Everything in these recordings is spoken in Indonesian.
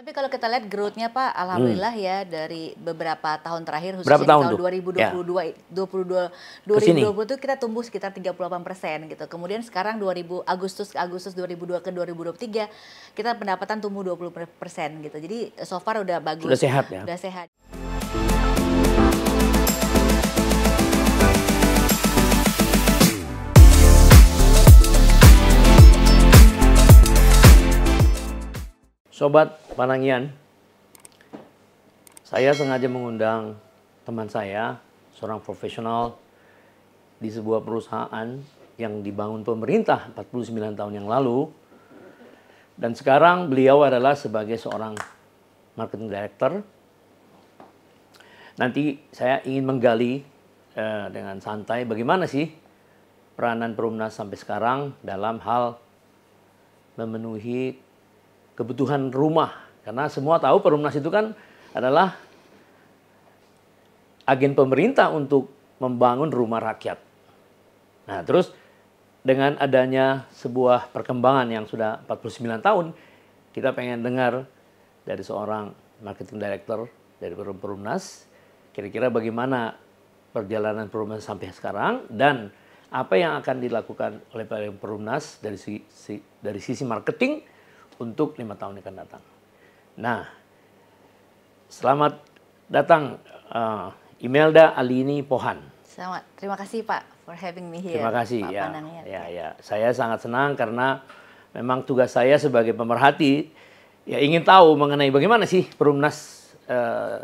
Tapi kalau kita lihat growth-nya Pak, alhamdulillah hmm. ya dari beberapa tahun terakhir khususnya tahun, tahun 2022 ya. 2022 2020 itu kita tumbuh sekitar 38% gitu. Kemudian sekarang 2000 Agustus Agustus 2002 ke 2023 kita pendapatan tumbuh 20% gitu. Jadi so far udah bagus. Sudah sehat ya. Sudah sehat. Sobat Panangian, saya sengaja mengundang teman saya, seorang profesional di sebuah perusahaan yang dibangun pemerintah 49 tahun yang lalu. Dan sekarang beliau adalah sebagai seorang marketing director. Nanti saya ingin menggali eh, dengan santai bagaimana sih peranan Perumnas sampai sekarang dalam hal memenuhi kebutuhan rumah. Karena semua tahu Perumnas itu kan adalah agen pemerintah untuk membangun rumah rakyat. Nah, terus dengan adanya sebuah perkembangan yang sudah 49 tahun, kita pengen dengar dari seorang marketing director dari Perum Perumnas, kira-kira bagaimana perjalanan Perumnas sampai sekarang dan apa yang akan dilakukan oleh Perumnas dari sisi, dari sisi marketing untuk lima tahun yang akan datang. Nah, selamat datang uh, Imelda Alini Pohan. Selamat, terima kasih Pak for having me here. Terima kasih ya, ya, ya. Saya sangat senang karena memang tugas saya sebagai pemerhati ya ingin tahu mengenai bagaimana sih perumnas uh,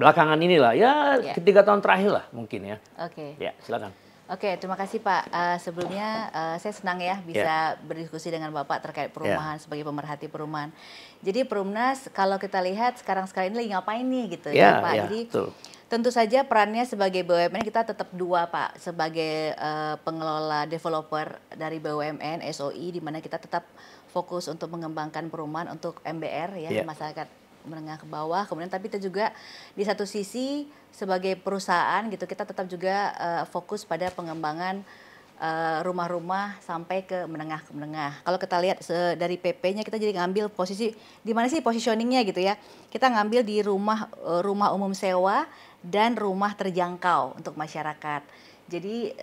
belakangan inilah ya yeah. ketiga tahun terakhir lah mungkin ya. Oke. Okay. Ya silakan. Oke, terima kasih Pak. Uh, sebelumnya uh, saya senang ya, ya. bisa yeah. berdiskusi dengan Bapak terkait perumahan yeah. sebagai pemerhati perumahan. Jadi Perumnas kalau kita lihat sekarang-sekarang ini lagi ngapain nih gitu yeah, ya Pak. Yeah, Jadi betul. tentu saja perannya sebagai BUMN kita tetap dua Pak sebagai uh, pengelola developer dari BUMN SOI di mana kita tetap fokus untuk mengembangkan perumahan untuk MBR ya yeah. masyarakat menengah ke bawah kemudian tapi kita juga di satu sisi sebagai perusahaan gitu kita tetap juga uh, fokus pada pengembangan eh, rumah-rumah sampai ke menengah ke menengah. Kalau kita lihat dari PP-nya kita jadi ngambil posisi di mana sih positioningnya gitu ya. Kita ngambil di rumah eh, rumah umum sewa dan rumah terjangkau untuk masyarakat. Jadi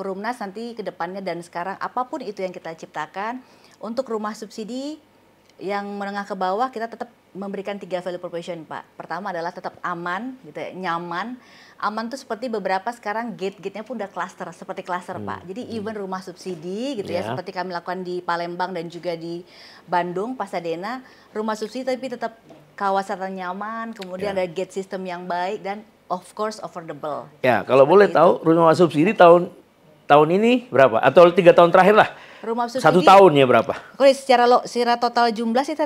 Perumnas nanti ke depannya dan sekarang apapun itu yang kita ciptakan untuk rumah subsidi yang menengah ke bawah kita tetap memberikan tiga value proposition Pak. Pertama adalah tetap aman, gitu ya, nyaman. Aman tuh seperti beberapa sekarang gate-gate-nya pun udah cluster, seperti cluster hmm. Pak. Jadi hmm. even rumah subsidi gitu yeah. ya, seperti kami lakukan di Palembang dan juga di Bandung, Pasadena, rumah subsidi tapi tetap kawasan nyaman, kemudian yeah. ada gate system yang baik dan of course affordable. Ya, kalau seperti boleh itu. tahu rumah subsidi tahun tahun ini berapa? Atau tiga tahun terakhir lah Rumah subsidi. Satu tahun ya berapa? Kalau oh, iya, secara lo, secara total jumlah sih e,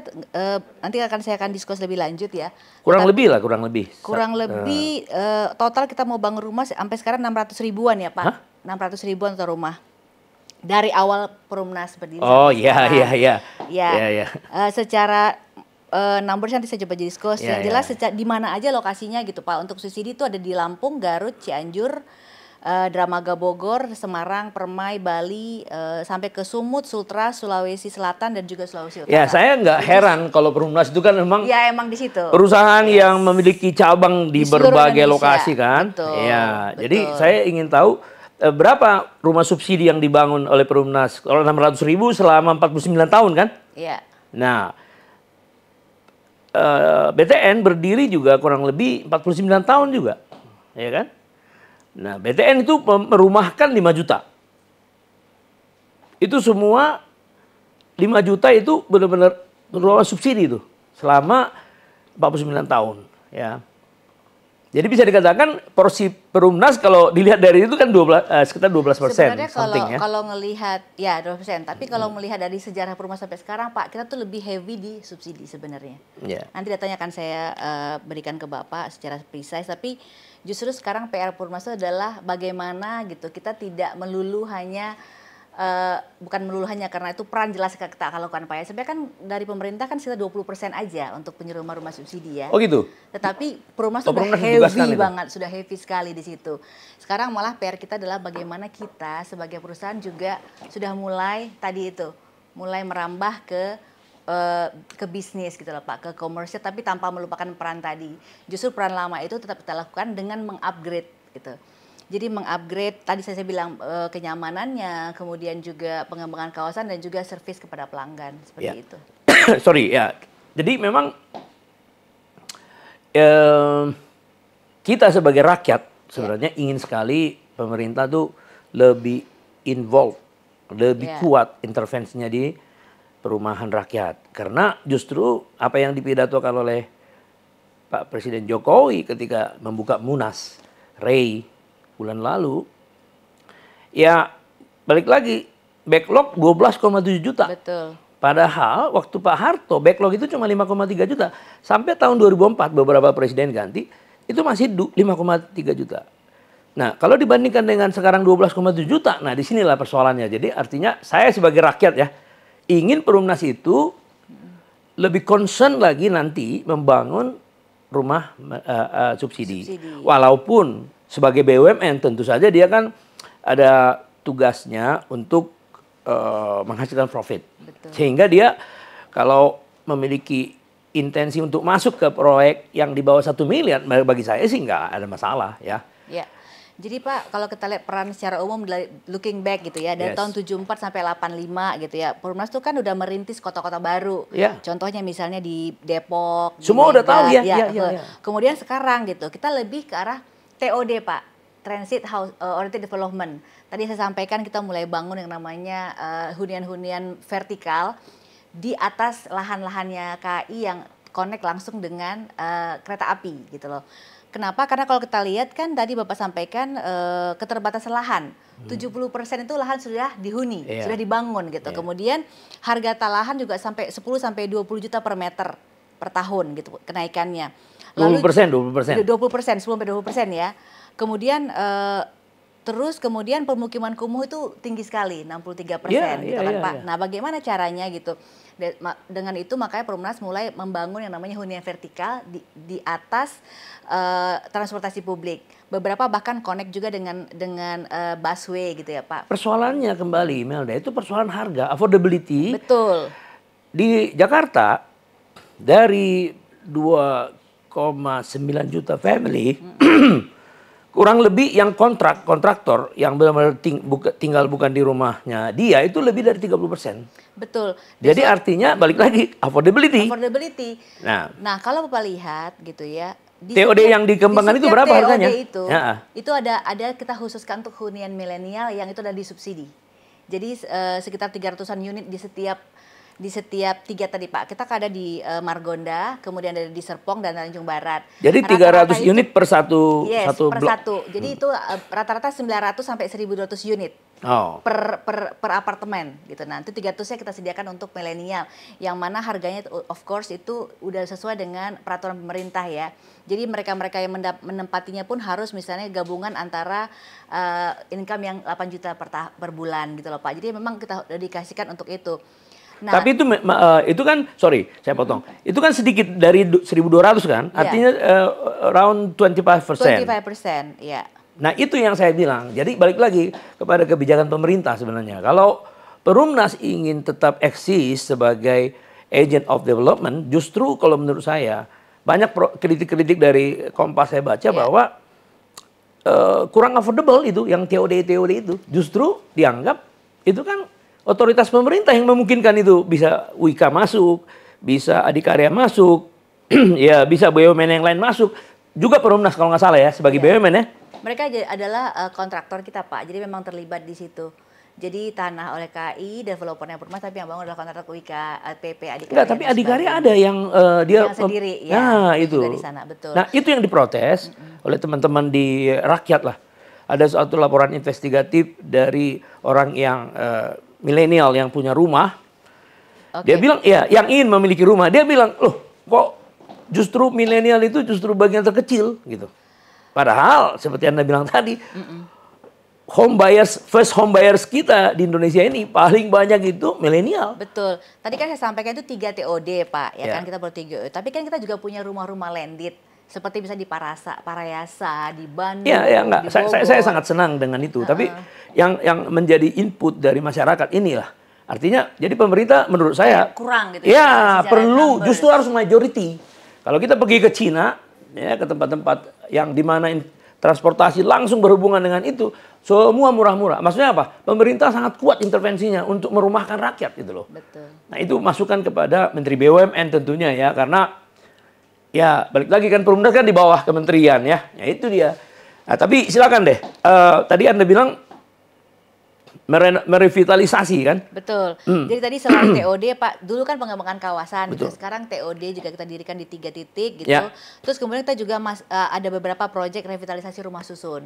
nanti akan saya akan diskus lebih lanjut ya. Kurang Tetap, lebih lah, kurang lebih. Kurang Sa lebih e, total kita mau bangun rumah sampai sekarang enam ratus ribuan ya Pak. enam ratus ribuan untuk rumah dari awal Perumnas berdiri. Oh iya, iya iya iya. Iya iya. secara e, number nanti saya coba diskus. Yeah, Yang jelas yeah. Iya. di mana aja lokasinya gitu Pak. Untuk subsidi itu ada di Lampung, Garut, Cianjur, uh, Dramaga Bogor, Semarang, Permai, Bali, uh, sampai ke Sumut, Sultra, Sulawesi Selatan dan juga Sulawesi Utara. Ya, saya nggak heran kalau Perumnas itu kan memang Ya, emang di situ. Perusahaan yes. yang memiliki cabang di, di berbagai Indonesia. lokasi kan? Betul. Ya, betul. jadi saya ingin tahu uh, berapa rumah subsidi yang dibangun oleh Perumnas? Kalau 600 ribu selama 49 tahun kan? Iya. Nah, BTN berdiri juga kurang lebih 49 tahun juga, ya kan? Nah, BTN itu merumahkan 5 juta. Itu semua 5 juta itu benar-benar berupa subsidi itu selama 49 tahun, ya. Jadi bisa dikatakan porsi perumnas kalau dilihat dari itu kan 12, eh, sekitar 12 persen. Sebenarnya kalau ya. kalau ngelihat ya 12 persen, tapi kalau hmm. melihat dari sejarah perumnas sampai sekarang, Pak, kita tuh lebih heavy di subsidi sebenarnya. Yeah. Nanti datanya akan saya uh, berikan ke Bapak secara precise, tapi justru sekarang PR Purmas itu adalah bagaimana gitu kita tidak melulu hanya Uh, bukan melulu hanya karena itu peran jelas kita kalau lakukan Pak ya. Sebenarnya kan dari pemerintah kan sekitar 20 persen aja untuk penyuruh rumah subsidi ya. Oh gitu? Tetapi perumahan oh, sudah heavy banget, itu. sudah heavy sekali di situ. Sekarang malah PR kita adalah bagaimana kita sebagai perusahaan juga sudah mulai tadi itu, mulai merambah ke Eh, ke bisnis gitu loh Pak, ke komersial tapi tanpa melupakan peran tadi. Justru peran lama itu tetap kita lakukan dengan mengupgrade gitu. Jadi mengupgrade tadi saya bilang eh, kenyamanannya, kemudian juga pengembangan kawasan dan juga servis kepada pelanggan seperti ya. itu. Sorry ya. Jadi memang kita sebagai rakyat sebenarnya ya. ingin sekali pemerintah tuh lebih involved, lebih ya. kuat intervensinya di perumahan rakyat. Karena justru apa yang dipidatokan oleh Pak Presiden Jokowi ketika membuka Munas Rei bulan lalu ya balik lagi backlog 12,7 juta. Betul. Padahal waktu Pak Harto backlog itu cuma 5,3 juta. Sampai tahun 2004 beberapa presiden ganti itu masih 5,3 juta. Nah, kalau dibandingkan dengan sekarang 12,7 juta, nah disinilah persoalannya. Jadi artinya saya sebagai rakyat ya, ingin perumnas itu lebih concern lagi nanti membangun rumah uh, uh, subsidi. subsidi. Walaupun sebagai BUMN tentu saja dia kan ada tugasnya untuk uh, menghasilkan profit. Betul. Sehingga dia kalau memiliki intensi untuk masuk ke proyek yang di bawah satu miliar bagi saya sih nggak ada masalah ya. ya. Jadi Pak, kalau kita lihat peran secara umum looking back gitu ya, dari yes. tahun 74 sampai 85 gitu ya, Perumnas itu kan udah merintis kota-kota baru. Yeah. Contohnya misalnya di Depok. Semua di udah tahu ya. Iya, ya, ya, ya, ya. Kemudian sekarang gitu, kita lebih ke arah TOD Pak. Transit House uh, Oriented Development. Tadi saya sampaikan kita mulai bangun yang namanya eh, hunian-hunian uh, vertikal di atas lahan-lahannya KI yang connect langsung dengan uh, kereta api gitu loh. Kenapa? Karena kalau kita lihat kan tadi Bapak sampaikan e, keterbatasan lahan. Hmm. 70% itu lahan sudah dihuni, yeah. sudah dibangun gitu. Yeah. Kemudian harga talahan juga sampai 10 sampai 20 juta per meter per tahun gitu kenaikannya. Lalu, 20%, 20%. 20%, 10 sampai 20% ya. Kemudian e, terus kemudian permukiman kumuh itu tinggi sekali, 63% yeah, iya, gitu yeah, kan yeah, Pak. Yeah. Nah, bagaimana caranya gitu? Dengan itu makanya Perumnas mulai membangun yang namanya hunian vertikal di, di atas uh, transportasi publik. Beberapa bahkan connect juga dengan dengan uh, busway gitu ya Pak. Persoalannya kembali Melda itu persoalan harga, affordability. Betul. Di Jakarta dari 2,9 juta family kurang lebih yang kontrak kontraktor yang benar-benar ting, buka, tinggal bukan di rumahnya dia itu lebih dari 30 persen. Betul. Jadi so, artinya balik lagi affordability. Affordability. Nah, nah kalau bapak lihat gitu ya. Di TOD setiap, yang dikembangkan di itu berapa TOD harganya? Itu, ya. itu ada ada kita khususkan untuk hunian milenial yang itu ada disubsidi. Jadi eh, sekitar 300-an unit di setiap di setiap tiga tadi Pak. Kita kan ada di uh, Margonda, kemudian ada di Serpong dan Tanjung Barat. Jadi rata -rata 300 itu, unit per satu yes, satu per satu. Jadi hmm. itu eh, rata-rata uh, 900 sampai 1200 unit. Oh. Per, per per apartemen gitu. Nanti 300-nya kita sediakan untuk milenial yang mana harganya of course itu udah sesuai dengan peraturan pemerintah ya. Jadi mereka-mereka yang menempatinya pun harus misalnya gabungan antara uh, income yang 8 juta per, per bulan gitu loh Pak. Jadi memang kita dedikasikan untuk itu. Nah, Tapi itu uh, itu kan sorry saya potong. Hmm. Itu kan sedikit dari 1.200 kan, yeah. artinya uh, around 25 persen. 25 persen, ya. Yeah. Nah itu yang saya bilang. Jadi balik lagi kepada kebijakan pemerintah sebenarnya. Kalau Perumnas ingin tetap eksis sebagai agent of development, justru kalau menurut saya banyak kritik-kritik dari Kompas saya baca yeah. bahwa uh, kurang affordable itu yang TOD TOD itu justru dianggap itu kan otoritas pemerintah yang memungkinkan itu bisa Wika masuk, bisa Adikarya masuk, ya bisa BUMN yang lain masuk, juga Perumnas kalau nggak salah ya sebagai ya. BUMN ya. Mereka adalah uh, kontraktor kita Pak, jadi memang terlibat di situ. Jadi tanah oleh KI, developernya Perumnas tapi yang bangun adalah kontraktor Wika, eh, PP Adikarya. Enggak, tapi Adikarya ada yang uh, dia yang sendiri ya. Nah, itu. Di sana, betul. Nah, itu yang diprotes mm -hmm. oleh teman-teman di rakyat lah. Ada suatu laporan investigatif dari orang yang uh, milenial yang punya rumah. Okay. Dia bilang, ya yang ingin memiliki rumah. Dia bilang, loh kok justru milenial itu justru bagian terkecil gitu. Padahal seperti Anda bilang tadi, mm -mm. home buyers, first home buyers kita di Indonesia ini paling banyak itu milenial. Betul. Tadi kan saya sampaikan itu tiga TOD Pak, ya yeah. kan kita bertiga. Tapi kan kita juga punya rumah-rumah landed seperti bisa di Parasa, Parayasa, di Bandung. Iya, ya, enggak. Saya, saya, saya sangat senang dengan itu. Uh -uh. Tapi yang yang menjadi input dari masyarakat inilah. Artinya, jadi pemerintah menurut saya kurang gitu. Ya, ya perlu number. justru harus majority. Kalau kita pergi ke Cina, ya ke tempat-tempat yang dimana transportasi langsung berhubungan dengan itu, semua murah-murah. Maksudnya apa? Pemerintah sangat kuat intervensinya untuk merumahkan rakyat gitu loh. Betul. Nah itu masukan kepada Menteri BUMN tentunya ya, karena Ya, balik lagi kan Perumda kan di bawah kementerian ya. Ya itu dia. Nah, tapi silakan deh. Uh, tadi Anda bilang mere merevitalisasi kan? Betul. Hmm. Jadi tadi selain TOD Pak, dulu kan pengembangan kawasan, gitu. sekarang TOD juga kita dirikan di tiga titik gitu. Ya. Terus kemudian kita juga mas, uh, ada beberapa proyek revitalisasi rumah susun.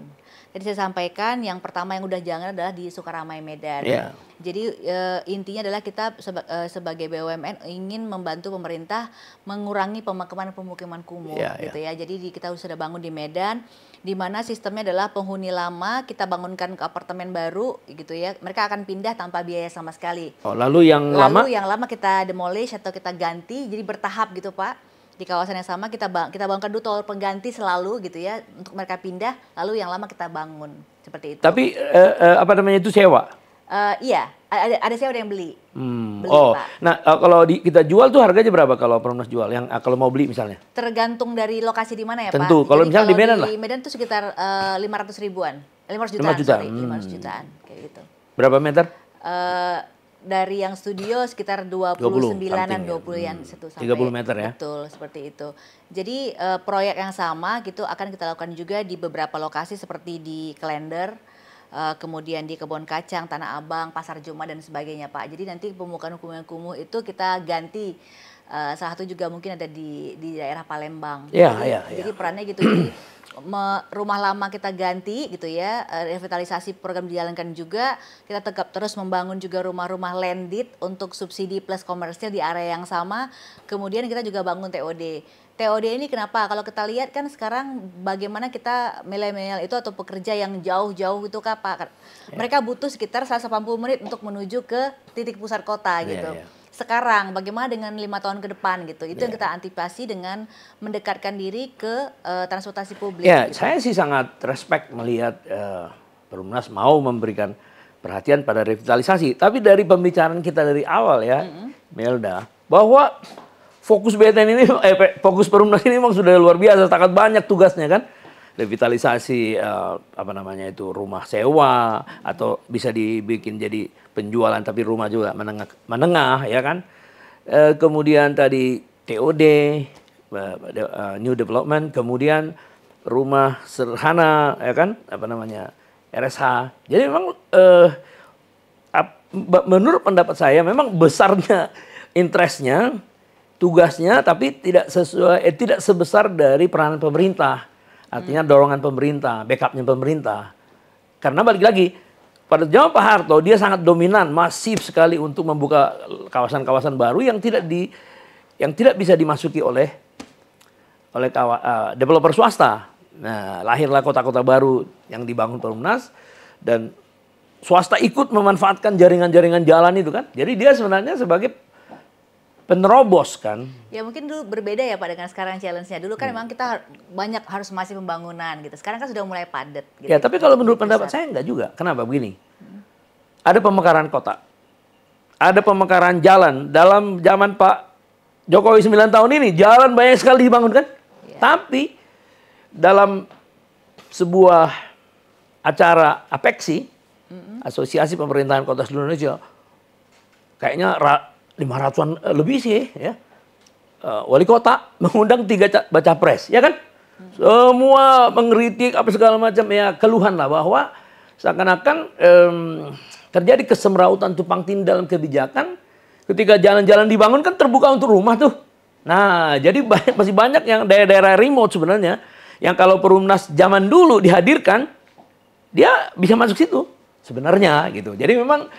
Jadi saya sampaikan yang pertama yang udah jangan adalah di Sukaramai Medan. Ya. Jadi uh, intinya adalah kita seba uh, sebagai BUMN ingin membantu pemerintah mengurangi pemakaman pemukiman kumuh ya, ya. gitu ya. ya. Jadi di, kita sudah bangun di Medan di mana sistemnya adalah penghuni lama kita bangunkan ke apartemen baru gitu ya ya. Mereka akan pindah tanpa biaya sama sekali. Oh, lalu yang lalu lama? Lalu yang lama kita demolish atau kita ganti jadi bertahap gitu, Pak. Di kawasan yang sama kita bang kita bangun dulu tower pengganti selalu gitu ya untuk mereka pindah, lalu yang lama kita bangun seperti itu. Tapi uh, uh, apa namanya itu sewa? Uh, iya, ada ada sewa ada yang beli. Hmm. beli oh, Pak. nah uh, kalau di, kita jual tuh harganya berapa kalau Perumnas jual? Yang uh, kalau mau beli misalnya? Tergantung dari lokasi di mana ya Tentu. Pak. Tentu. Kalau misalnya di Medan lah. Di Medan tuh sekitar lima ratus ribuan, lima ratus jutaan. 500 jutaan. Sorry, 500 hmm. jutaan kayak gitu. Berapa meter? Uh, dari yang studio sekitar 29-an 20, yang hmm, satu sampai 30 meter ya. Betul, seperti itu. Jadi uh, proyek yang sama gitu akan kita lakukan juga di beberapa lokasi seperti di Klender, uh, kemudian di Kebon Kacang, Tanah Abang, Pasar Juma dan sebagainya, Pak. Jadi nanti pembukaan hukum yang kumuh itu kita ganti uh, salah satu juga mungkin ada di di daerah Palembang. Iya, iya, ya. Jadi perannya gitu rumah lama kita ganti gitu ya, eh, revitalisasi program dijalankan juga, kita tetap terus membangun juga rumah-rumah landed untuk subsidi plus komersil di area yang sama. Kemudian kita juga bangun TOD. TOD ini kenapa? Kalau kita lihat kan sekarang bagaimana kita milenial itu atau pekerja yang jauh-jauh itu Yeah. Mereka butuh sekitar 180 menit untuk menuju ke titik pusat kota iya, gitu. yeah sekarang, bagaimana dengan lima tahun ke depan gitu. Itu yeah. yang ya. kita antisipasi dengan mendekatkan diri ke uh, transportasi publik. Ya, yeah, gitu. saya sih sangat respect melihat uh, Perumnas mau memberikan perhatian pada revitalisasi. Tapi dari pembicaraan kita dari awal ya, mm -hmm. Melda, bahwa fokus BTN ini, eh, fokus Perumnas ini memang sudah luar biasa, sangat banyak tugasnya kan revitalisasi uh, apa namanya itu rumah sewa atau bisa dibikin jadi penjualan tapi rumah juga menengah menengah ya kan. Uh, kemudian tadi TOD uh, eh, new development, kemudian rumah sederhana ya kan apa namanya RSH. Jadi memang uh, menurut pendapat saya memang besarnya interestnya tugasnya tapi tidak sesuai eh, tidak sebesar dari peranan pemerintah Artinya dorongan pemerintah, backupnya pemerintah. Karena balik lagi, pada zaman Pak Harto dia sangat dominan, masif sekali untuk membuka kawasan-kawasan baru yang tidak di yang tidak bisa dimasuki oleh oleh kawa, uh, developer swasta. Nah, lahirlah kota-kota baru yang dibangun Perumnas dan swasta ikut memanfaatkan jaringan-jaringan jalan itu kan. Jadi dia sebenarnya sebagai penerobos kan. Ya mungkin dulu berbeda ya Pak dengan sekarang challenge-nya. Dulu kan hmm. memang kita banyak harus masih pembangunan gitu. Sekarang kan sudah mulai padat gitu. Ya, tapi kalau menurut pendapat saya enggak juga. Kenapa begini? Hmm. Ada pemekaran kota. Ada pemekaran jalan dalam zaman Pak Jokowi 9 tahun ini jalan banyak sekali dibangun kan? Ya. Tapi dalam sebuah acara apeksi mm -hmm. Asosiasi Pemerintahan Kota Seluruh Indonesia kayaknya lima ratusan eh, lebih sih ya. Eh, wali kota mengundang tiga baca pres, ya kan? Semua mengkritik apa segala macam ya keluhan lah bahwa seakan-akan um, terjadi kesemrautan tupang tindih dalam kebijakan ketika jalan-jalan dibangun kan terbuka untuk rumah tuh. Nah, jadi banyak, masih banyak yang daerah-daerah remote sebenarnya yang kalau perumnas zaman dulu dihadirkan dia bisa masuk situ sebenarnya gitu. Jadi memang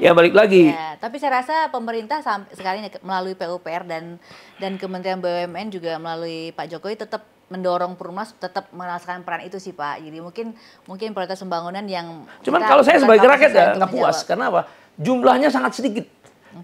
ya balik lagi. Ya, tapi saya rasa pemerintah sekarang ini melalui PUPR dan dan Kementerian BUMN juga melalui Pak Jokowi tetap mendorong Perumnas tetap merasakan peran itu sih Pak. Jadi mungkin mungkin prioritas pembangunan yang Cuman kalau saya sebagai rakyat ya nggak puas. Karena apa? Jumlahnya sangat sedikit.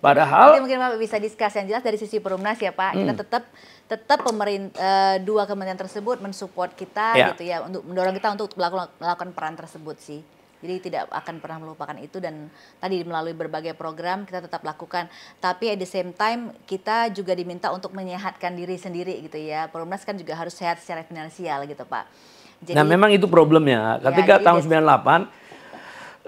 Padahal mungkin Pak bisa diskus yang jelas dari sisi Perumnas ya Pak. Hmm. Kita tetap tetap pemerintah eh, dua kementerian tersebut mensupport kita ya. gitu ya untuk mendorong kita untuk melakukan, melakukan peran tersebut sih. Jadi tidak akan pernah melupakan itu dan tadi melalui berbagai program kita tetap lakukan. Tapi at the same time kita juga diminta untuk menyehatkan diri sendiri gitu ya. Perumnas kan juga harus sehat secara finansial gitu Pak. Nah, jadi, nah memang itu problemnya. Ketika ya, tahun 98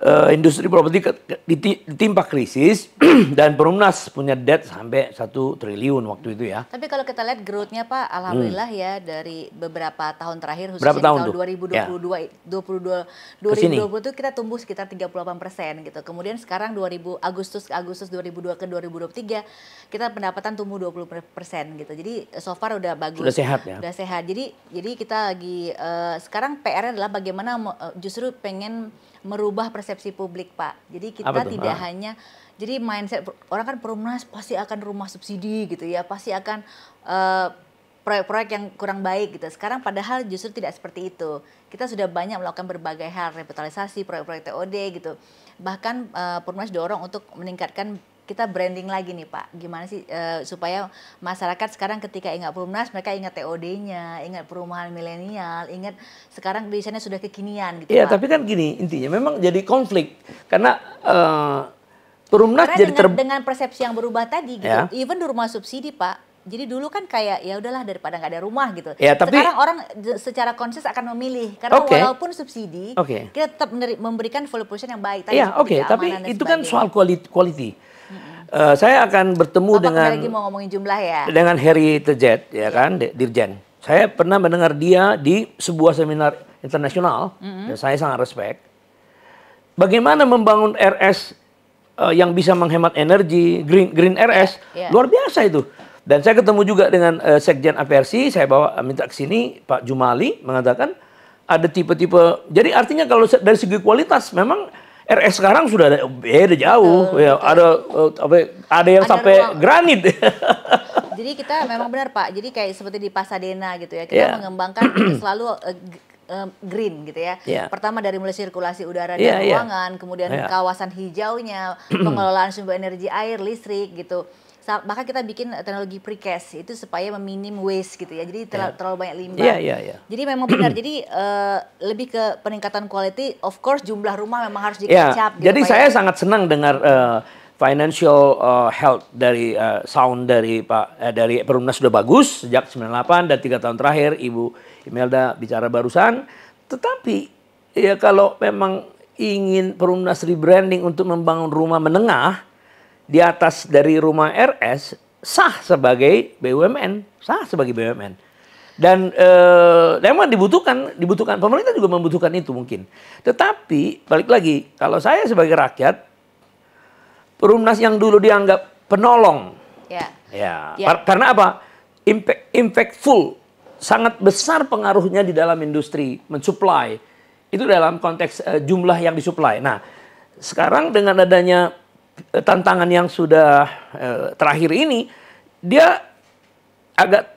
uh, industri properti ditimpa krisis dan Perumnas punya debt sampai satu triliun waktu itu ya. Tapi kalau kita lihat growth-nya Pak, alhamdulillah hmm. ya dari beberapa tahun terakhir khususnya tahun tahun 2022 ya. 2022 2020 itu kita tumbuh sekitar 38 persen gitu. Kemudian sekarang 2000 Agustus Agustus 2002 ke 2023 kita pendapatan tumbuh 20 persen gitu. Jadi so far udah bagus. Sudah sehat ya. Sudah sehat. Jadi jadi kita lagi uh, sekarang PR-nya adalah bagaimana uh, justru pengen merubah persepsi publik pak. Jadi kita tidak ah. hanya jadi mindset orang kan perumnas pasti akan rumah subsidi gitu ya, pasti akan proyek eh, proyek-proyek yang kurang baik gitu. Sekarang padahal justru tidak seperti itu. Kita sudah banyak melakukan berbagai hal, revitalisasi proyek-proyek TOD gitu. Bahkan uh, Perumnas dorong untuk meningkatkan kita branding lagi nih Pak. Gimana sih e, supaya masyarakat sekarang ketika ingat Perumnas mereka ingat TOD-nya, ingat perumahan milenial, ingat sekarang desainnya sudah kekinian gitu Iya, tapi kan gini intinya memang jadi konflik karena e, Perumnas karena jadi dengan, ter... dengan persepsi yang berubah tadi gitu. Ya. Even di rumah subsidi Pak, jadi dulu kan kayak ya udahlah daripada nggak ada rumah gitu. Ya, tapi, Sekarang orang secara konsis akan memilih karena okay. walaupun subsidi, okay. kita tetap memberikan full yang baik. Iya, oke, okay. tapi itu kan soal quality. Uh, saya akan bertemu Bapak dengan lagi mau ngomongin jumlah ya. Dengan Harry Tejet ya iya. kan, Dirjen. Saya pernah mendengar dia di sebuah seminar internasional mm -hmm. dan saya sangat respect. Bagaimana membangun RS uh, eh, yang bisa menghemat energi, green green RS, yeah. luar biasa itu. Dan saya ketemu juga dengan uh, Sekjen APRC, saya bawa minta ke sini Pak Jumali mengatakan ada tipe-tipe. Jadi artinya kalau dari segi kualitas memang RS sekarang sudah ada, ya, ya ada jauh, eh, Uh, ya ada apa ada yang ada sampai ruang. granit. Jadi kita memang benar Pak. Jadi kayak seperti di Pasadena gitu ya, kita yeah. mengembangkan selalu uh, green gitu ya. Yeah. Pertama dari mulai sirkulasi udara yeah, dan ya. ruangan, yeah. kemudian yeah. kawasan hijaunya, pengelolaan sumber energi air, listrik gitu bahkan kita bikin teknologi precast itu supaya meminim waste gitu ya jadi iya. terlalu, yeah. terlalu banyak limbah yeah, yeah, yeah. jadi memang benar jadi uh, lebih ke peningkatan quality of course jumlah rumah memang harus iya. dikecap yeah. Gitu jadi Pak ya. saya sangat senang dengar uh, financial uh, eh, health dari uh, sound dari Pak uh, dari Perumnas sudah bagus sejak 98 dan tiga tahun terakhir Ibu Imelda bicara barusan tetapi ya kalau memang ingin Perumnas rebranding untuk membangun rumah menengah di atas dari rumah RS sah sebagai BUMN, sah sebagai BUMN. Dan eh, memang dibutuhkan, dibutuhkan pemerintah juga membutuhkan itu mungkin. Tetapi balik lagi, kalau saya sebagai rakyat, Perumnas yang dulu dianggap penolong, ya, ya, yeah. karena apa? Impact, impactful, sangat besar pengaruhnya di dalam industri mensuplai. Itu dalam konteks uh, jumlah yang disuplai. Nah, sekarang dengan adanya tantangan yang sudah eh, terakhir ini dia agak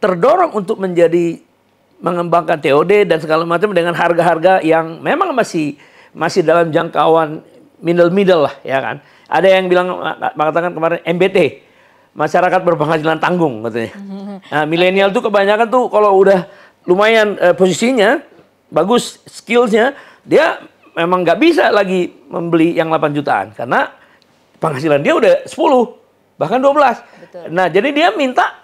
terdorong untuk menjadi mengembangkan TOD dan segala macam dengan harga-harga yang memang masih masih dalam jangkauan middle middle lah ya kan. Ada yang bilang mengatakan kemarin MBT masyarakat berpenghasilan tanggung katanya. Nah, milenial tuh kebanyakan tuh kalau udah lumayan eh, posisinya bagus skillsnya dia memang nggak bisa lagi membeli yang 8 jutaan karena penghasilan dia udah 10 bahkan 12. Betul. Nah, jadi dia minta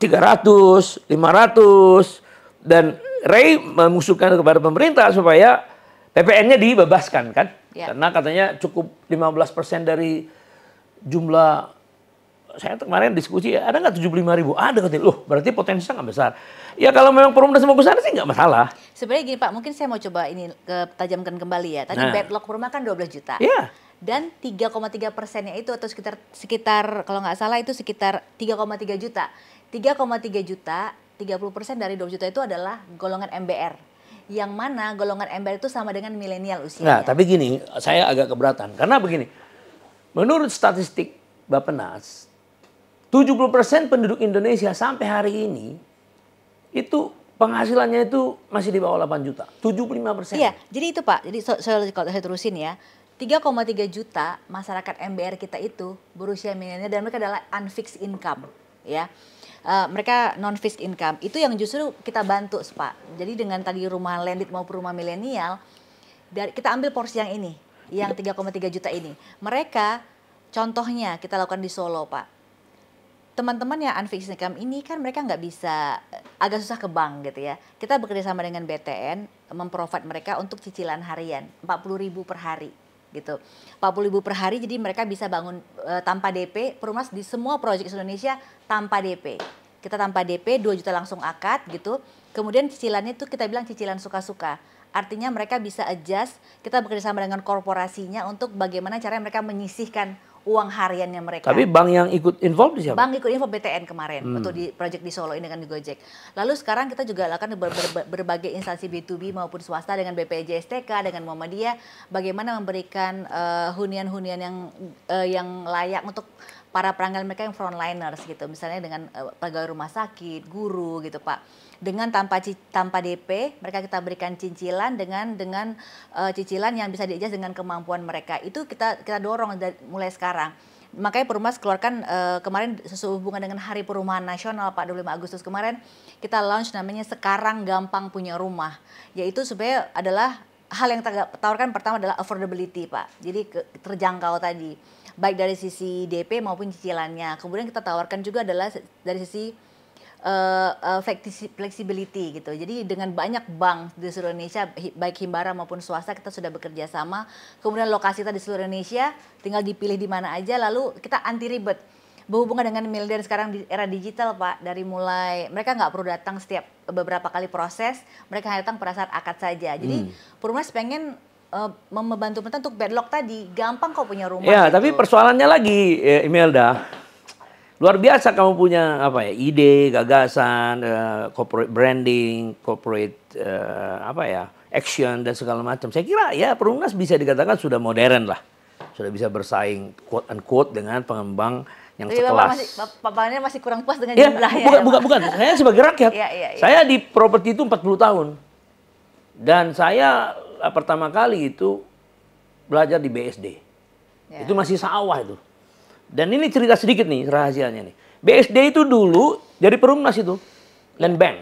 300, 500 dan Ray mengusulkan kepada pemerintah supaya PPN-nya dibebaskan kan? Ya. Karena katanya cukup 15% dari jumlah saya kemarin diskusi ada nggak tujuh lima ribu? Ada katanya, loh berarti potensinya nggak besar. Ya kalau memang perumda semua besar sih nggak masalah. Sebenarnya gini Pak, mungkin saya mau coba ini ke eh, tajamkan kembali ya. Tadi nah. backlog perumah kan dua belas juta. ya Yeah dan 3,3 persennya itu atau sekitar sekitar kalau nggak salah itu sekitar 3,3 juta 3,3 juta 30 persen dari 2 juta itu adalah golongan MBR yang mana golongan MBR itu sama dengan milenial usia. Nah, tapi gini, saya agak keberatan. Karena begini, menurut statistik Bappenas, 70% penduduk Indonesia sampai hari ini itu penghasilannya itu masih di bawah 8 juta. 75 persen. Iya, jadi itu Pak. Jadi so, so, kalau saya terusin ya. 3,3 juta masyarakat MBR kita itu berusia milenial dan mereka adalah unfixed income ya. Uh, mereka non fixed income itu yang justru kita bantu pak jadi dengan tadi rumah landed maupun rumah milenial dari kita ambil porsi yang ini yang 3,3 juta ini mereka contohnya kita lakukan di Solo pak teman-teman yang unfixed income ini kan mereka nggak bisa eh, agak susah ke bank gitu ya kita bekerja sama dengan BTN memprovide mereka untuk cicilan harian 40 ribu per hari gitu. 40 ribu per hari jadi mereka bisa bangun e, tanpa DP. perumas di semua proyek Indonesia tanpa DP. Kita tanpa DP 2 juta langsung akad gitu. Kemudian cicilannya itu kita bilang cicilan suka-suka. Artinya mereka bisa adjust, kita bekerja sama dengan korporasinya untuk bagaimana cara mereka menyisihkan uang hariannya mereka. Tapi bank yang ikut involved siapa? Bank ikut involved BTN kemarin hmm. untuk di project di Solo ini dengan Gojek. Lalu sekarang kita juga akan ber ber berbagai instansi B2B maupun swasta dengan BPJS TK dengan Muhammadiyah bagaimana memberikan eh, hunian-hunian uh, yang uh, yang layak untuk para perangkat mereka yang frontliners gitu. Misalnya dengan uh, pegawai rumah sakit, guru gitu, Pak dengan tanpa tanpa DP mereka kita berikan cicilan dengan dengan uh, cicilan yang bisa dijajah dengan kemampuan mereka itu kita kita dorong dari, mulai sekarang makanya Perumas keluarkan uh, kemarin sehubungan dengan Hari Perumahan Nasional Pak 25 Agustus kemarin kita launch namanya sekarang gampang punya rumah yaitu supaya adalah hal yang tawarkan pertama adalah affordability pak jadi ke, terjangkau tadi baik dari sisi DP maupun cicilannya kemudian kita tawarkan juga adalah dari sisi uh, flexibility gitu. Jadi dengan banyak bank di seluruh Indonesia baik Himbara maupun swasta kita sudah bekerja sama. Kemudian lokasi kita di seluruh Indonesia tinggal dipilih di mana aja lalu kita anti ribet. Berhubungan dengan milder sekarang di era digital Pak, dari mulai mereka nggak perlu datang setiap beberapa kali proses, mereka hanya datang pada saat akad saja. Jadi hmm. pengen uh, membantu pemerintah untuk bedlock tadi, gampang kok punya rumah. Ya, gitu. tapi persoalannya lagi Imelda, Luar biasa kamu punya apa ya ide, gagasan, uh, corporate branding, corporate uh, apa ya action dan segala macam. Saya kira ya Perumnas bisa dikatakan sudah modern lah, sudah bisa bersaing quote unquote dengan pengembang yang Jadi sekelas. masih, masih kurang puas dengan ya, ya Bukan, ya, bukan, bukan. Saya sebagai rakyat. ya, ya, ya. Saya di properti itu 40 tahun. Dan saya eh, pertama kali itu belajar di BSD. Ya. Itu masih sawah itu. Dan ini cerita sedikit nih rahasianya nih. BSD itu dulu jadi Perumnas itu, Land Bank.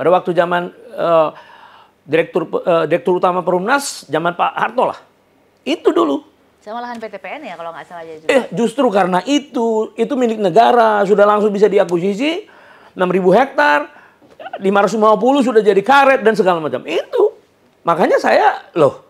Pada waktu zaman uh, direktur uh, direktur utama Perumnas zaman Pak Harto lah. Itu dulu. Sama lahan PTPN ya kalau nggak salah aja juga. Eh, justru karena itu, itu milik negara, sudah langsung bisa diakuisisi 6.000 hektar, 550 sudah jadi karet dan segala macam. Itu. Makanya saya loh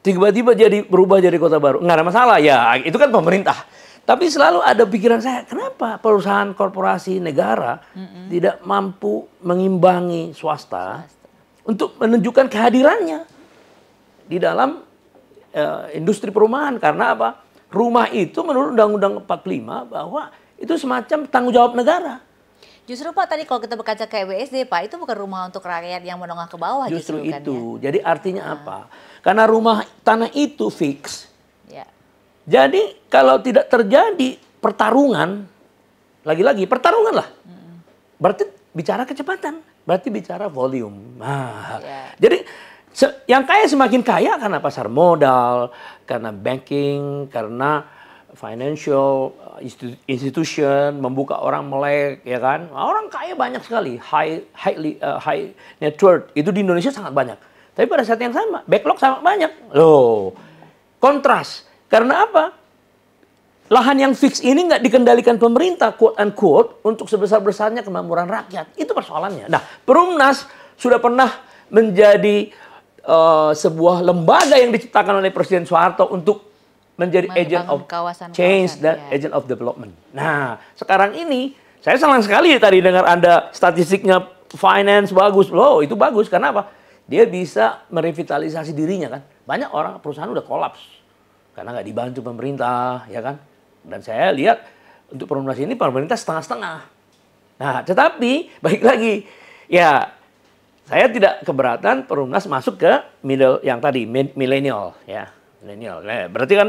tiba-tiba jadi berubah jadi kota baru. Nggak ada masalah ya, itu kan pemerintah tapi selalu ada pikiran saya, kenapa perusahaan korporasi negara mm tidak mampu mengimbangi swasta, swasta untuk menunjukkan kehadirannya di dalam uh, industri perumahan? Karena apa? Rumah itu menurut Undang-Undang 45 bahwa itu semacam tanggung jawab negara. Justru Pak tadi kalau kita berkaca ke WSD Pak itu bukan rumah untuk rakyat yang menengah ke bawah justru, justru itu. Kan, ya? Jadi artinya nah. apa? Karena rumah tanah itu fix, jadi kalau tidak terjadi pertarungan, lagi-lagi pertarungan lah. Berarti bicara kecepatan, berarti bicara volume. Nah, yeah. Jadi yang kaya semakin kaya karena pasar modal, karena banking, karena financial uh, institution membuka orang melek ya kan orang kaya banyak sekali high highly uh, high net itu di Indonesia sangat banyak tapi pada saat yang sama backlog sangat banyak loh kontras karena apa? Lahan yang fix ini nggak dikendalikan pemerintah, quote unquote, untuk sebesar-besarnya kemakmuran rakyat. Itu persoalannya. Nah, Perumnas sudah pernah menjadi uh, sebuah lembaga yang diciptakan oleh Presiden Soeharto untuk menjadi agent of kawasan change kawasan, dan ya. agent of development. Nah, sekarang ini saya senang sekali tadi dengar Anda statistiknya finance bagus. Loh, itu bagus karena apa? Dia bisa merevitalisasi dirinya kan. Banyak orang perusahaan udah kolaps karena nggak dibantu pemerintah, ya kan? Dan saya lihat untuk perumnas ini pemerintah setengah-setengah. Nah, tetapi baik lagi, ya saya tidak keberatan Perumnas masuk ke middle yang tadi milenial, ya milenial. Nah, berarti kan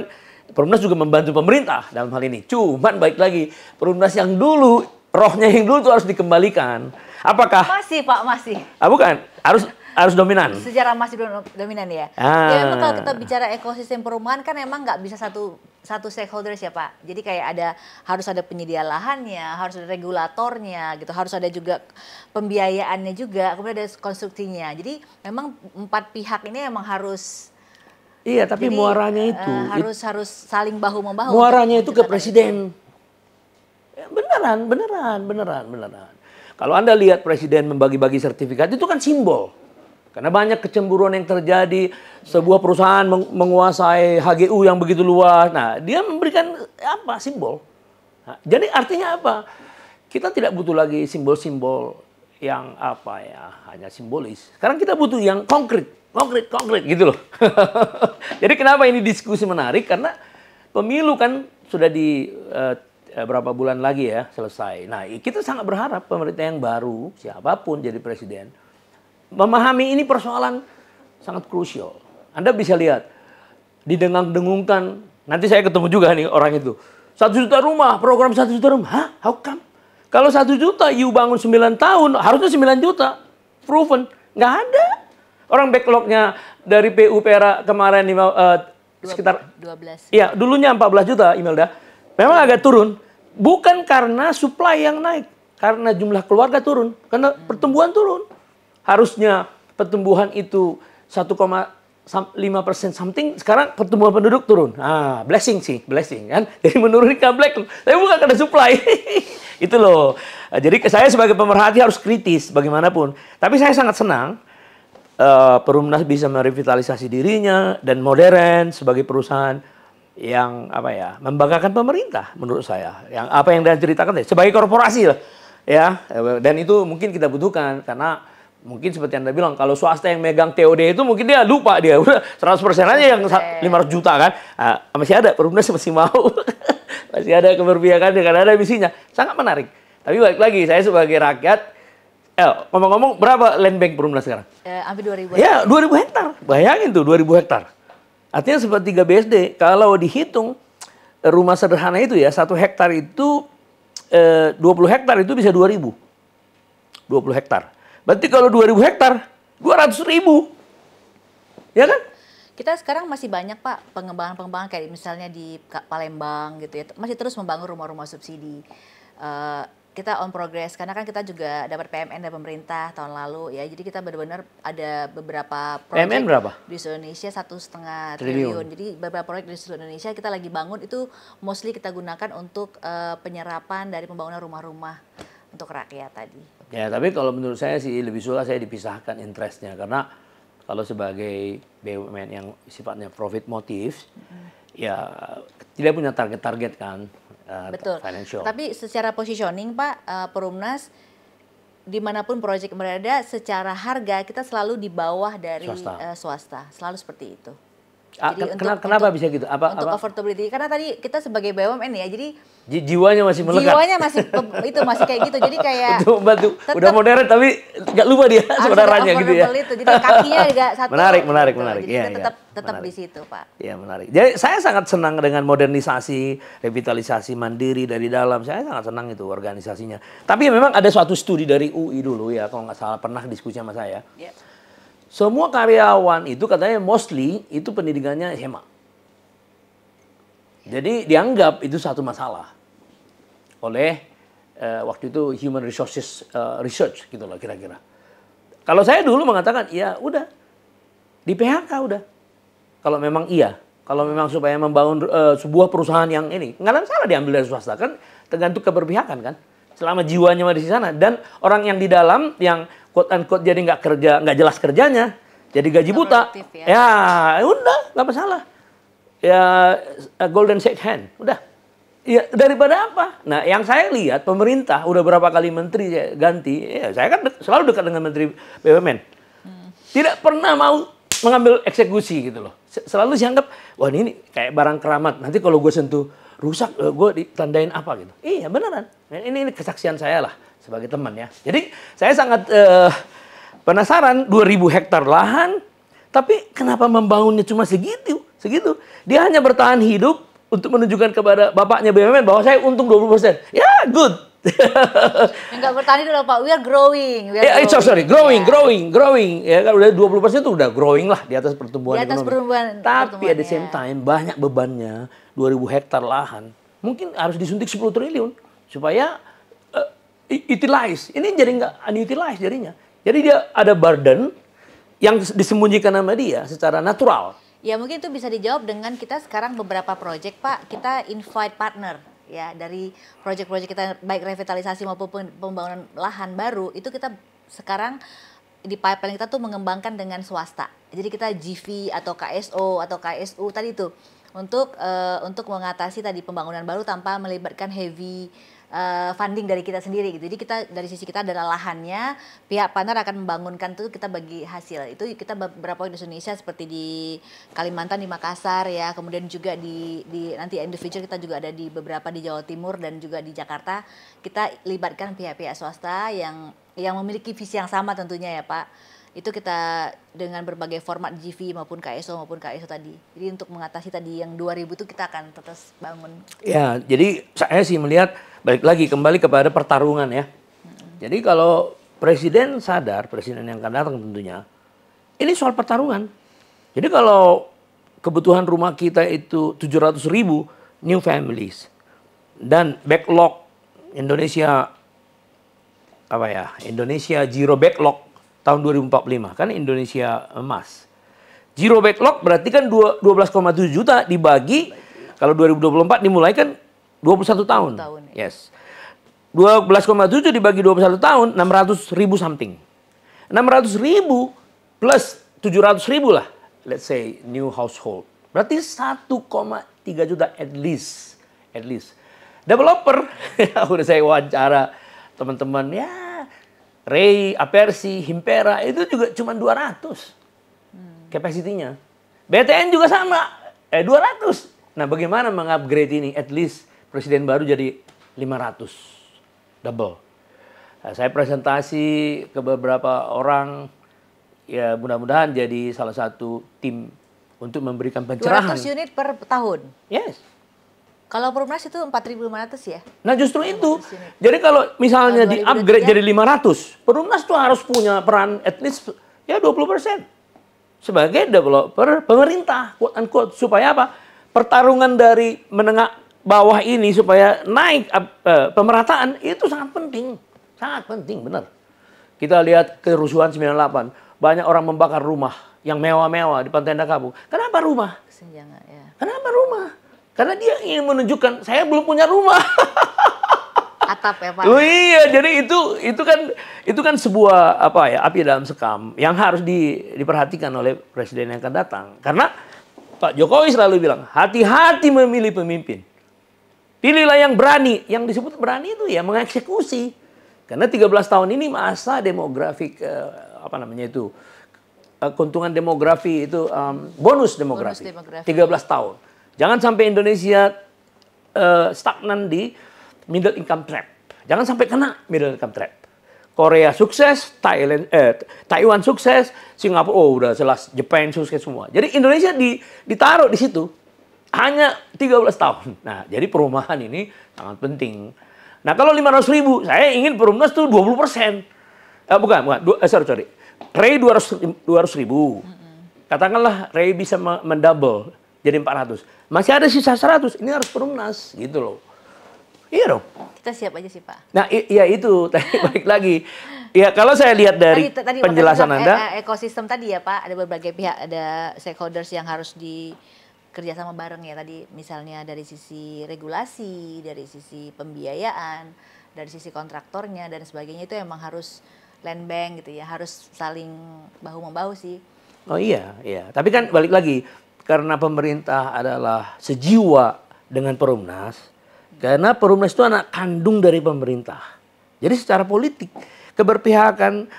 Perumnas juga membantu pemerintah dalam hal ini. Cuman baik lagi, Perumnas yang dulu rohnya yang dulu itu harus dikembalikan. Apakah masih Pak masih? Ah bukan, harus harus dominan. Sejarah masih dominan ya. Ah. Ya memang kalau kita bicara ekosistem perumahan kan emang nggak bisa satu satu stakeholders ya Pak. Jadi kayak ada harus ada penyedia lahannya, harus ada regulatornya gitu, harus ada juga pembiayaannya juga, kemudian ada konstruksinya. Jadi memang empat pihak ini emang harus Iya, tapi jadi, muaranya eh, itu uh, harus it, harus saling bahu membahu. Muaranya itu ke presiden. Ya, beneran, beneran, beneran, beneran. Kalau Anda lihat presiden membagi-bagi sertifikat itu kan simbol karena banyak kecemburuan yang terjadi, sebuah perusahaan menguasai HGU yang begitu luas. Nah, dia memberikan eh, apa? Simbol. Nah, jadi artinya apa? Kita tidak butuh lagi simbol-simbol yang apa ya, hanya simbolis. Sekarang kita butuh yang konkret, konkret, konkret gitu loh. jadi kenapa ini diskusi menarik? Karena pemilu kan sudah di uh, berapa bulan lagi ya selesai. Nah, kita sangat berharap pemerintah yang baru, siapapun jadi presiden, memahami ini persoalan sangat krusial. Anda bisa lihat didengang-dengungkan. Nanti saya ketemu juga nih orang itu. Satu juta rumah, program satu juta rumah. Hah? How come? Kalau satu juta, you bangun sembilan tahun, harusnya sembilan juta. Proven. Nggak ada. Orang backlognya dari PU PUPera kemarin uh, sekitar... Dua 12. Iya, dulunya empat belas juta, Imelda. Memang agak turun. Bukan karena supply yang naik. Karena jumlah keluarga turun. Karena hmm. pertumbuhan turun harusnya pertumbuhan itu 1,5 persen something, sekarang pertumbuhan penduduk turun. Ah, blessing sih, blessing kan. Jadi menurunkan black, tapi bukan karena supply. itu loh. Ah, jadi saya sebagai pemerhati harus kritis bagaimanapun. Tapi saya sangat senang uh, Perumnas bisa merevitalisasi dirinya dan modern sebagai perusahaan yang apa ya membanggakan pemerintah menurut saya yang apa yang dia ceritakan sebagai korporasi lah ya eh, dan itu mungkin kita butuhkan karena mungkin seperti Anda bilang, kalau swasta yang megang TOD itu mungkin dia lupa dia. Udah 100% aja yang 500 juta kan. Nah, masih ada, Perumnas masih mau. masih ada keberpihakan dengan ada misinya. Sangat menarik. Tapi balik lagi, saya sebagai rakyat, eh, ngomong-ngomong berapa land bank Perumnas sekarang? Eh, hampir 2000 ribu Ya, 2000 hektar. Bayangin tuh 2000 hektar. Artinya seperti 3 BSD. Kalau dihitung, rumah sederhana itu ya, satu hektar itu, eh, 20 hektar itu bisa 2000. 20 hektar. Berarti kalau 2000 hektar, 200 ribu. Ya kan? Kita sekarang masih banyak Pak pengembangan-pengembangan kayak misalnya di Palembang gitu ya. Masih terus membangun rumah-rumah subsidi. Uh, kita on progress karena kan kita juga dapat PMN dari pemerintah tahun lalu ya jadi kita benar-benar ada beberapa proyek PMN berapa di seluruh Indonesia satu setengah triliun jadi beberapa proyek di seluruh Indonesia kita lagi bangun itu mostly kita gunakan untuk uh, penyerapan dari pembangunan rumah-rumah untuk rakyat tadi Ya, tapi kalau menurut saya sih lebih sulit saya dipisahkan interestnya karena kalau sebagai BUMN yang sifatnya profit motif, mm ya tidak punya target-target kan uh, Betul. financial. Tapi secara positioning Pak uh, Perumnas dimanapun proyek berada secara harga kita selalu di bawah dari swasta, uh, swasta. selalu seperti itu. Jadi kenapa, untuk, kenapa bisa gitu? Apa, untuk apa? affordability, karena tadi kita sebagai BUMN ya, jadi jiwanya masih melekat. Jiwanya masih itu masih kayak gitu. Jadi kayak membantu. udah modern tapi nggak lupa dia sebenarnya gitu ya. Itu. Jadi kakinya juga satu. Menarik, menarik, menarik. Jadi ya, tetap ya, tetap menarik. di situ, Pak. Iya, menarik. Jadi saya sangat senang dengan modernisasi, revitalisasi mandiri dari dalam. Saya sangat senang itu organisasinya. Tapi memang ada suatu studi dari UI dulu ya, kalau nggak salah pernah diskusi sama saya. Yeah semua karyawan itu katanya mostly itu pendidikannya SMA. Jadi dianggap itu satu masalah oleh uh, waktu itu Human Resources uh, Research gitu loh kira-kira. Kalau saya dulu mengatakan ya udah di PHK udah. Kalau memang iya, kalau memang supaya membangun uh, sebuah perusahaan yang ini nggak ada salah diambil dari swasta kan tergantung keberpihakan kan. Selama jiwanya masih di sana dan orang yang di dalam yang quote unquote jadi nggak kerja nggak jelas kerjanya jadi gaji buta ya, ya, udah nggak masalah ya golden shake hand udah ya daripada apa nah yang saya lihat pemerintah udah berapa kali menteri ya, ganti ya saya kan selalu dekat dengan menteri bumn hmm. tidak pernah mau mengambil eksekusi gitu loh selalu dianggap wah ini, ini kayak barang keramat nanti kalau gue sentuh rusak eh, gue ditandain apa gitu iya beneran ini, ini kesaksian saya lah sebagai teman ya. Jadi saya sangat uh, penasaran 2000 hektar lahan tapi kenapa membangunnya cuma segitu? Segitu. Dia hanya bertahan hidup untuk menunjukkan kepada bapaknya BUMN bahwa saya untung 20%. Ya, yeah, good. Enggak bertahan hidup Pak. We are growing. We are yeah, growing. Eh, so, sorry, growing, yeah. growing, growing. Ya, ya kalau udah 20% itu udah growing lah di atas pertumbuhan di atas ekonomi. Pertumbuhan, Tapi ada same time banyak bebannya 2000 hektar lahan. Mungkin harus disuntik 10 triliun supaya utilize. Ini jadi nggak unutilize jadinya. Jadi dia ada burden yang disembunyikan nama dia secara natural. Ya mungkin itu bisa dijawab dengan kita sekarang beberapa project Pak, kita invite partner ya dari project-project kita baik revitalisasi maupun pembangunan lahan baru itu kita sekarang di pipeline kita tuh mengembangkan dengan swasta. Jadi kita GV atau KSO atau KSU tadi itu untuk uh, untuk mengatasi tadi pembangunan baru tanpa melibatkan heavy uh, funding dari kita sendiri gitu. Jadi kita dari sisi kita adalah lahannya, pihak partner akan membangunkan tuh kita bagi hasil. Itu kita beberapa di Indonesia seperti di Kalimantan, di Makassar ya, kemudian juga di di nanti in the future kita juga ada di beberapa di Jawa Timur dan juga di Jakarta. Kita libatkan pihak-pihak swasta yang yang memiliki visi yang sama tentunya ya, Pak itu kita dengan berbagai format GV maupun KSO maupun KSO tadi. Jadi untuk mengatasi tadi yang 2000 itu kita akan terus bangun. Ya, jadi saya sih melihat balik lagi kembali kepada pertarungan ya. Jadi kalau presiden sadar, presiden yang akan datang tentunya, ini soal pertarungan. Jadi kalau kebutuhan rumah kita itu 700 ribu new families dan backlog Indonesia apa ya Indonesia zero backlog tahun 2045 kan Indonesia emas zero backlog berarti kan 12,7 juta dibagi kalau 2024 dimulai kan 21 tahun. tahun ya. Yes. 12,7 dibagi 21 tahun 600 ribu something. 600 ribu plus 700 ribu lah. Let's say new household. Berarti 1,3 juta at least. At least. Developer, udah saya wawancara teman-teman ya Ray, Apersi, Himpera itu juga cuma 200 hmm. capacity BTN juga sama, eh 200. Nah bagaimana mengupgrade ini at least presiden baru jadi 500 double. Nah, saya presentasi ke beberapa orang ya mudah-mudahan jadi salah satu tim untuk memberikan pencerahan. 200 unit per tahun. Yes. Kalau Perumnas itu 4.500 ya? Nah justru itu. Jadi kalau misalnya di upgrade jadi 500, ya? Perumnas itu harus punya peran etnis least ya 20 persen. Sebagai developer pemerintah, quote unquote. Supaya apa? Pertarungan dari menengah bawah ini supaya naik uh, pemerataan itu sangat penting. Sangat penting, benar. Kita lihat kerusuhan 98. Banyak orang membakar rumah yang mewah-mewah di Pantai Indah Kenapa rumah? Kesenjangan, ya. Kenapa rumah? Karena dia ingin menunjukkan, saya belum punya rumah. atap ya Pak. Oh iya, jadi itu itu kan itu kan sebuah apa ya api dalam sekam yang harus di, diperhatikan oleh presiden yang akan datang. Karena Pak Jokowi selalu bilang hati-hati memilih pemimpin. Pilihlah yang berani. Yang disebut berani itu ya mengeksekusi. Karena 13 tahun ini masa demografik eh, apa namanya itu eh, keuntungan demografi itu um, bonus demografi. bonus demografi 13 tahun. Jangan sampai Indonesia eh, stagnan di middle income trap. Jangan sampai kena middle income trap. Korea sukses, Thailand, eh, Taiwan sukses, Singapura oh udah jelas, Jepang sukses semua. Jadi Indonesia di, ditaruh di situ hanya 13 tahun. Nah, jadi perumahan ini sangat penting. Nah, kalau 500 ribu, saya ingin perumnas tuh 20 persen. Eh, bukan, bukan. Du, eh, sorry, sorry. Ray 200, 200 ribu. Katakanlah Ray bisa mendouble jadi 400. Masih ada sisa 100. Ini harus perumnas gitu loh. Iya dong. Kita siap aja sih Pak. Nah, iya itu. tapi balik lagi. Ya kalau saya lihat dari tadi, tadi penjelasan Anda. Eh, eh, ekosistem tadi ya Pak. Ada berbagai pihak. Ada stakeholders yang harus di kerjasama bareng ya tadi misalnya dari sisi regulasi, dari sisi pembiayaan, dari sisi kontraktornya dan sebagainya itu emang harus land bank gitu ya harus saling bahu membahu sih. Oh iya iya tapi kan balik lagi karena pemerintah adalah sejiwa dengan Perumnas karena Perumnas itu anak kandung dari pemerintah. Jadi secara politik keberpihakan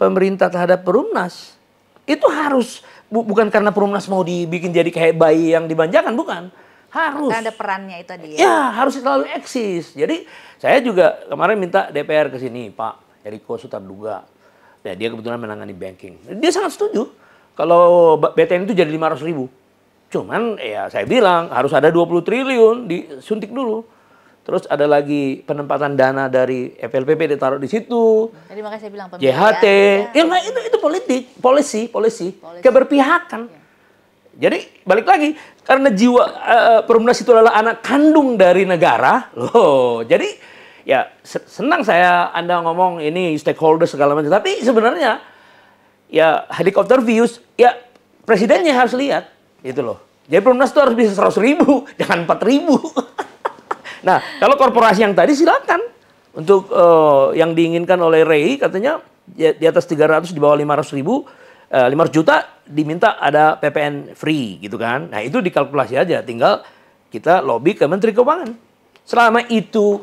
pemerintah terhadap Perumnas itu harus bu, bukan karena Perumnas mau dibikin jadi kayak bayi yang dibanjakan, bukan. Harus. Ada perannya itu dia. Ya, harus selalu eksis. Jadi saya juga kemarin minta DPR ke sini, Pak Eriko Sutarduga. Ya, dia kebetulan menangani banking. Dia sangat setuju kalau BTN itu jadi 500 ribu. Cuman ya saya bilang harus ada 20 triliun disuntik dulu. Terus ada lagi penempatan dana dari FLPP ditaruh di situ. Jadi makanya saya bilang JHT. Ya, ya. Nah, itu itu politik, polisi, polisi, keberpihakan. Ya. Jadi balik lagi karena jiwa uh, Perumnas itu adalah anak kandung dari negara, loh. Jadi ya senang saya Anda ngomong ini stakeholder segala macam, tapi sebenarnya ya helikopter views ya presidennya harus lihat gitu loh. Jadi Perumnas itu harus bisa 100 ribu, jangan 4 ribu. Nah, kalau korporasi yang tadi silakan untuk uh, yang diinginkan oleh REI katanya di atas 300 di bawah 500 ribu uh, eh, 500 juta diminta ada PPN free gitu kan. Nah, itu dikalkulasi aja tinggal kita lobby ke Menteri Keuangan. Selama itu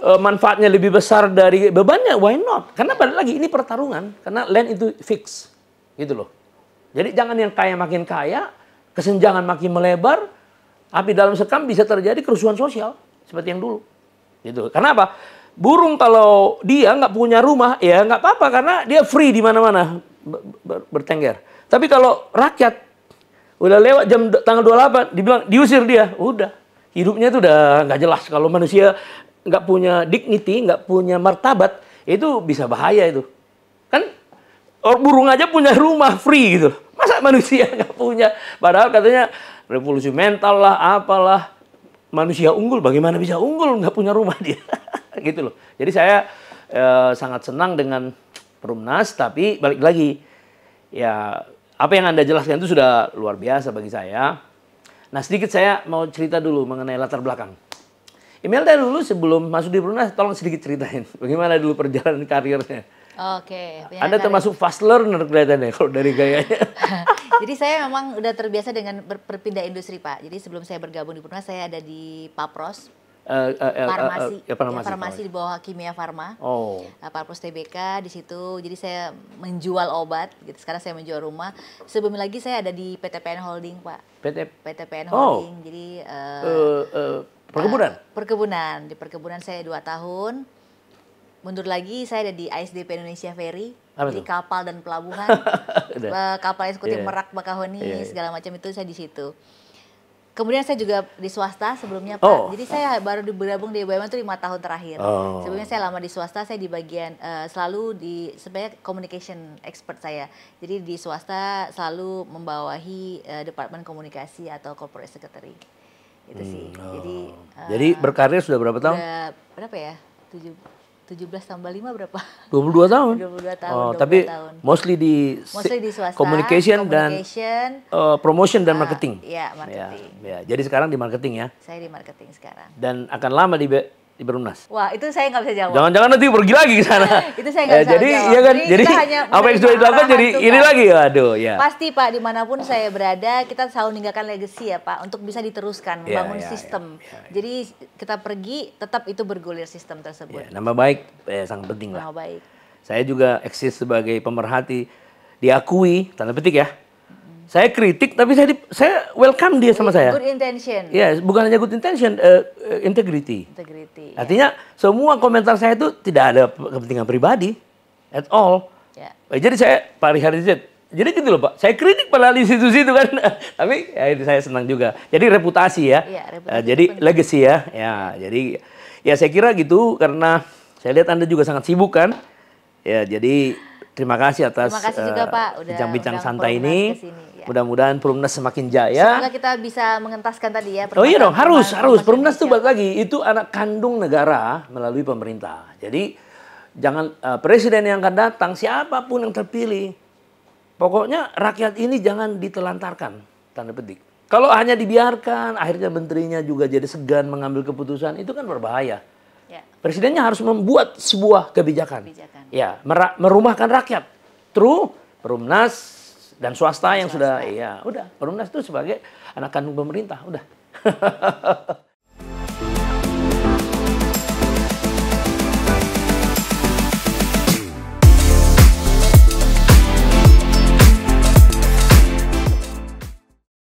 uh, manfaatnya lebih besar dari bebannya, why not? Karena balik lagi ini pertarungan karena land itu fix gitu loh. Jadi jangan yang kaya makin kaya, kesenjangan makin melebar, api dalam sekam bisa terjadi kerusuhan sosial seperti yang dulu. Gitu. Karena apa? Burung kalau dia nggak punya rumah ya nggak apa-apa karena dia free di mana-mana bertengger. Tapi kalau rakyat udah lewat jam tanggal 28 dibilang diusir dia, udah hidupnya itu udah nggak jelas. Kalau manusia nggak punya dignity, nggak punya martabat, itu bisa bahaya itu. Kan burung aja punya rumah free gitu manusia nggak punya. Padahal katanya revolusi mental lah, apalah manusia unggul. Bagaimana bisa unggul nggak punya rumah dia? gitu loh. Jadi saya e, sangat senang dengan Perumnas, tapi balik lagi ya apa yang anda jelaskan itu sudah luar biasa bagi saya. Nah sedikit saya mau cerita dulu mengenai latar belakang. Imelda dulu sebelum masuk di Perumnas, tolong sedikit ceritain bagaimana dulu perjalanan karirnya. Oke. Okay, Anda termasuk fast learner kelihatannya kalau dari gayanya. Jadi saya memang udah terbiasa dengan berpindah industri Pak. Jadi sebelum saya bergabung di Purna saya ada di Papros. Uh, uh, farmasi, uh, uh, ya, ya farmasi, di bawah kimia farma, oh. uh, Papros TBK di situ. Jadi saya menjual obat, gitu. Sekarang saya menjual rumah. Sebelum lagi saya ada di PTPN Holding, Pak. PT PTPN oh. Holding. Oh. Jadi uh, uh, uh, perkebunan. Uh, perkebunan di perkebunan saya dua tahun mundur lagi saya ada di ASDP Indonesia Ferry di kapal dan pelabuhan eh, kapal eksekutif yeah. Merak Bakahoni yeah, yeah. segala macam itu saya di situ kemudian saya juga di swasta sebelumnya pak oh. jadi saya baru bergabung di BUMN itu lima tahun terakhir oh. sebelumnya saya lama di swasta saya di bagian uh, selalu di sebenarnya communication expert saya jadi di swasta selalu membawahi uh, departemen komunikasi atau corporate secretary itu hmm. sih oh. jadi uh, jadi berkarir sudah berapa tahun sudah berapa ya tujuh 17 tambah 5 berapa? 22 tahun. 22 tahun. Oh, 22 tapi tahun. mostly di mostly di swasta, communication, communication dan uh, promotion dan uh, marketing. Iya, marketing. Ya, ya. Jadi sekarang di marketing ya. Saya di marketing sekarang. Dan akan lama di Perumnas. Wah, itu saya nggak bisa jawab. Jangan-jangan nanti pergi lagi ke sana. itu saya nggak eh, bisa jadi, jawab. Ya kan, jadi, jadi hanya apa yang sudah dilakukan jadi tukar. ini lagi. Aduh, ya. Pasti Pak, dimanapun saya berada, kita selalu meninggalkan legacy ya Pak, untuk bisa diteruskan, ya, membangun ya, sistem. Ya, ya, ya. Jadi kita pergi, tetap itu bergulir sistem tersebut. Ya, nama baik eh, sangat penting lah. Nama baik. Saya juga eksis sebagai pemerhati, diakui, tanda petik ya, saya kritik tapi saya di, saya welcome dia sama good, saya. Good intention. Ya, yes, bukan hanya good intention, uh, integrity. Integrity. Ya. Artinya semua komentar saya itu tidak ada kepentingan pribadi at all. Yeah. Ya. Jadi saya Pak Rihari jadi gitu loh Pak, saya kritik pada institusi itu kan, tapi ya, saya senang juga. Jadi reputasi ya, Yeah, reputasi uh, jadi penting. legacy ya, ya jadi ya saya kira gitu karena saya lihat Anda juga sangat sibuk kan, ya jadi Terima kasih atas eh, bincang-bincang uh, santai ini. Ya. Mudah-mudahan Perumnas semakin jaya. Semoga kita bisa mengentaskan tadi ya. Oh iya dong, harus, harus. Perumnas itu balik lagi, itu anak kandung negara melalui pemerintah. Jadi jangan uh, presiden yang akan datang siapapun yang terpilih, pokoknya rakyat ini jangan ditelantarkan tanda petik. Kalau hanya dibiarkan, akhirnya menterinya juga jadi segan mengambil keputusan, itu kan berbahaya. Presidennya harus membuat sebuah kebijakan. kebijakan. Ya, merumahkan rakyat. True, Perumnas dan swasta yang swasta. sudah ya, udah. Perumnas itu sebagai anak kandung pemerintah, udah.